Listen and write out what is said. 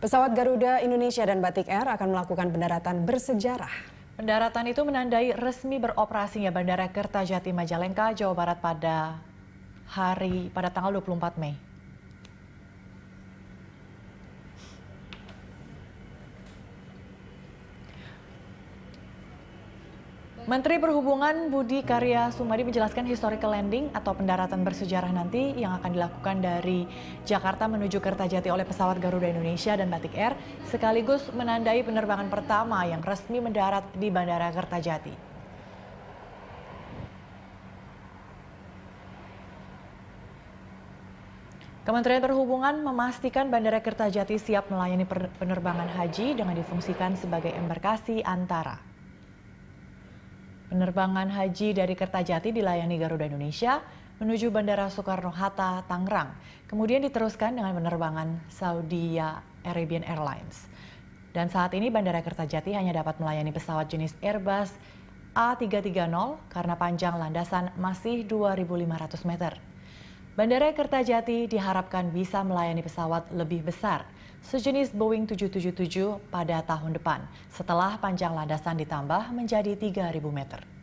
Pesawat Garuda Indonesia dan Batik Air akan melakukan pendaratan bersejarah. Pendaratan itu menandai resmi beroperasinya Bandara Kertajati Majalengka, Jawa Barat pada hari pada tanggal 24 Mei. Menteri Perhubungan Budi Karya Sumadi menjelaskan historical landing atau pendaratan bersejarah nanti yang akan dilakukan dari Jakarta menuju Kertajati oleh pesawat Garuda Indonesia dan Batik Air sekaligus menandai penerbangan pertama yang resmi mendarat di Bandara Kertajati. Kementerian Perhubungan memastikan Bandara Kertajati siap melayani penerbangan haji dengan difungsikan sebagai embarkasi antara. Penerbangan haji dari Kertajati dilayani Garuda Indonesia menuju Bandara Soekarno-Hatta, Tangerang. Kemudian diteruskan dengan penerbangan Saudi ya Arabian Airlines. Dan saat ini Bandara Kertajati hanya dapat melayani pesawat jenis Airbus A330 karena panjang landasan masih 2.500 meter. Bandara Kertajati diharapkan bisa melayani pesawat lebih besar, sejenis Boeing 777 pada tahun depan, setelah panjang landasan ditambah menjadi 3.000 meter.